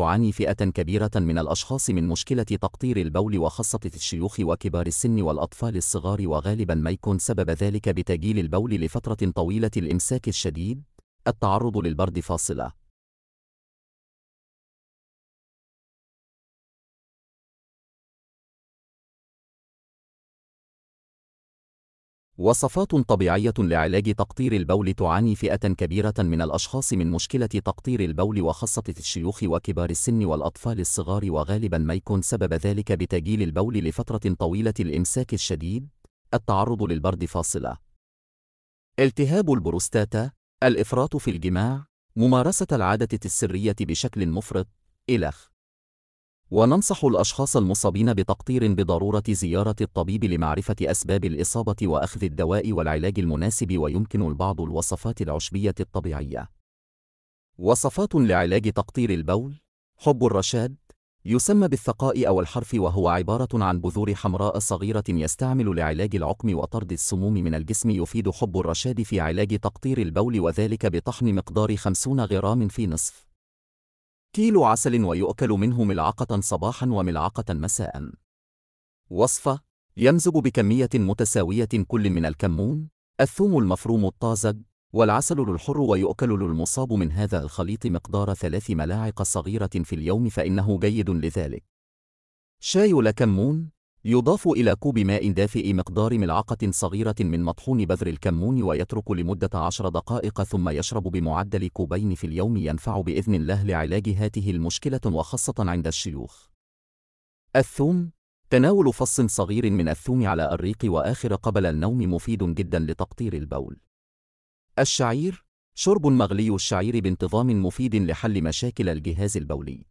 تعاني فئة كبيرة من الأشخاص من مشكلة تقطير البول وخاصة الشيوخ وكبار السن والأطفال الصغار وغالبا ما يكون سبب ذلك بتجيل البول لفترة طويلة الإمساك الشديد التعرض للبرد فاصلة وصفات طبيعية لعلاج تقطير البول تعاني فئة كبيرة من الأشخاص من مشكلة تقطير البول وخاصة الشيوخ وكبار السن والأطفال الصغار وغالبا ما يكون سبب ذلك بتجيل البول لفترة طويلة الإمساك الشديد، التعرض للبرد فاصلة. التهاب البروستاتا، الإفراط في الجماع، ممارسة العادة السرية بشكل مفرط، إلخ. وننصح الأشخاص المصابين بتقطير بضرورة زيارة الطبيب لمعرفة أسباب الإصابة وأخذ الدواء والعلاج المناسب ويمكن البعض الوصفات العشبية الطبيعية. وصفات لعلاج تقطير البول حب الرشاد يسمى بالثقاء أو الحرف وهو عبارة عن بذور حمراء صغيرة يستعمل لعلاج العقم وطرد السموم من الجسم يفيد حب الرشاد في علاج تقطير البول وذلك بطحن مقدار 50 غرام في نصف كيلو عسل ويؤكل منه ملعقة صباحا وملعقة مساء. وصفة: يمزج بكمية متساوية كل من الكمون، الثوم المفروم الطازج، والعسل الحر ويؤكل المصاب من هذا الخليط مقدار ثلاث ملاعق صغيرة في اليوم فإنه جيد لذلك. شاي لكمون يضاف إلى كوب ماء دافئ مقدار ملعقة صغيرة من مطحون بذر الكمون ويترك لمدة عشر دقائق ثم يشرب بمعدل كوبين في اليوم ينفع بإذن الله لعلاج هاته المشكلة وخاصة عند الشيوخ. الثوم تناول فص صغير من الثوم على الريق وآخر قبل النوم مفيد جدا لتقطير البول. الشعير شرب مغلي الشعير بانتظام مفيد لحل مشاكل الجهاز البولي.